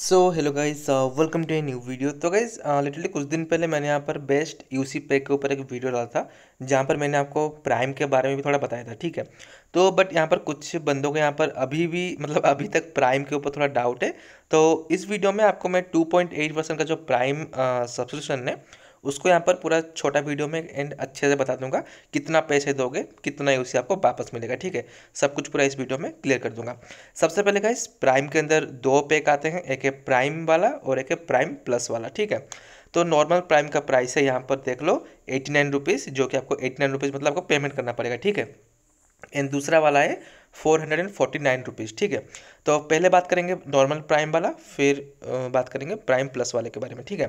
so hello guys welcome to a new video तो guys literally uh, कुछ दिन पहले मैंने यहाँ पर बेस्ट यूसी पैक के ऊपर एक वीडियो डाला था जहाँ पर मैंने आपको प्राइम के बारे में भी थोड़ा बताया था ठीक है तो बट यहाँ पर कुछ बंदों को यहाँ पर अभी भी मतलब अभी तक प्राइम के ऊपर थोड़ा डाउट है तो इस वीडियो में आपको मैं टू पॉइंट एट परसेंट का जो प्राइम सब्सक्रिप्शन uh, है उसको यहाँ पर पूरा छोटा वीडियो में एंड अच्छे से बता दूंगा कितना पैसे दोगे कितना ही उसे आपको वापस मिलेगा ठीक है सब कुछ पूरा इस वीडियो में क्लियर कर दूंगा सबसे पहले का इस प्राइम के अंदर दो पैक आते हैं एक है प्राइम वाला और एक है प्राइम प्लस वाला ठीक है तो नॉर्मल प्राइम का प्राइस है यहाँ पर देख लो एटी नाइन रुपीज़ जो कि आपको एटी नाइन रुपीज़ मतलब आपको पेमेंट करना पड़ेगा ठीक है एंड दूसरा वाला है four hundred and forty nine rupees ठीक है तो पहले बात करेंगे नॉर्मल प्राइम वाला फिर बात करेंगे प्राइम प्लस वाले के बारे में ठीक है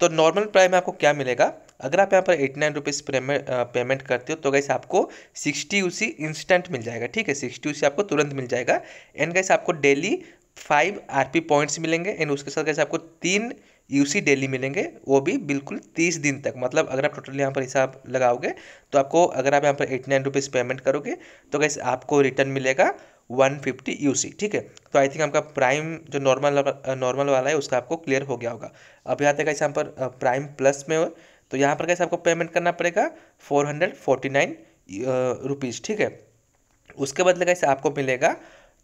तो नॉर्मल प्राइम में आपको क्या मिलेगा अगर आप यहाँ पर एटी नाइन रुपीज़ पेमेंट करते हो तो गैस आपको सिक्सटी उसी इंस्टेंट मिल जाएगा ठीक है सिक्सटी उसी आपको तुरंत मिल जाएगा एंड गैस आपको डेली फाइव आरपी पॉइंट्स मिलेंगे एंड उसके साथ कैसे आपको तीन यूसी डेली मिलेंगे वो भी बिल्कुल तीस दिन तक मतलब अगर आप टोटल यहाँ पर हिसाब लगाओगे तो आपको अगर आप यहाँ पर एट्टी नाइन रुपीज़ पेमेंट करोगे तो कैसे आपको रिटर्न मिलेगा वन फिफ्टी यू सी ठीक है तो आई थिंक आपका प्राइम जो नॉर्मल नॉर्मल वाला है उसका आपको क्लियर हो गया होगा अब यहाँ तक कैसे यहाँ पर प्राइम प्लस में हो तो यहाँ पर कैसे आपको पेमेंट करना पड़ेगा four hundred forty nine rupees ठीक है उसके बदले कैसे आपको मिलेगा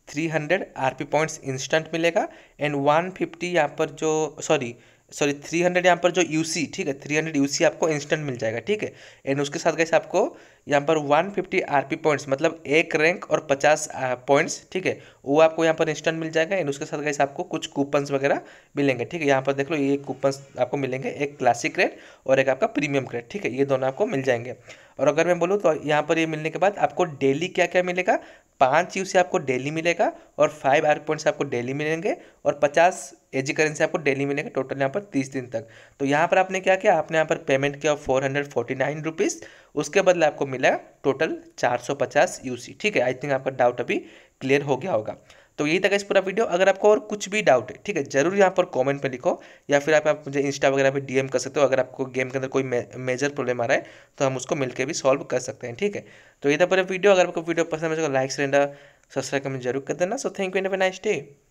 three hundred R P points instant मिलेगा एंड वन फिफ्टी यहाँ पर जो सॉरी सॉरी थ्री हंड्रेड यहाँ पर जो यू सी ठीक है थ्री हंड्रेड यू सी आपको इंस्टेंट मिल जाएगा ठीक है एंड उसके साथ कैसे आपको यहाँ पर one fifty R P points मतलब एक रैंक और पचास पॉइंट्स ठीक है वो आपको यहाँ पर इंस्टेंट मिल जाएगा एंड उसके साथ कैसे आपको कुछ कूपन्स वगैरह मिलेंगे ठीक है यहाँ पर देख लो ये कूपन्स आपको मिलेंगे एक क्लासिक रेट और एक आपका प्रीमियम रेट ठीक है ये दोनों आपको मिल जाएंगे और अगर मैं बोलूँ तो यहाँ पर ये मिलने के बाद आपको डेली क्या क्या मिलेगा पाँच यू से आपको डेली मिलेगा और फाइव आर पॉइंट्स आपको डेली मिलेंगे और पचास एजी करेंसी आपको डेली मिलेगा टोटल यहाँ पर तीस दिन तक तो यहाँ पर आपने क्या किया आपने यहाँ पर पेमेंट किया four hundred forty nine rupees उसके बदले आपको मिला टोटल चार सौ पचास यू सी ठीक है आई थिंक आपका डाउट अभी क्लियर हो गया होगा तो यही था इस पूरा वीडियो अगर आपको और कुछ भी डाउट है ठीक है जरूर यहाँ पर कमेंट में लिखो या फिर आप, आप मुझे इंस्टा वगैरह पे डीएम कर सकते हो अगर आपको गेम के अंदर कोई मे, मेजर प्रॉब्लम आ रहा है तो हम उसको मिलकर भी सॉल्व कर सकते हैं ठीक है तो ये था पूरा वीडियो अगर आपको वीडियो पसंद है तो लाइक सिलेंडर सब्सक्राइब कमेंट जरूर कर देना so thank you and nice day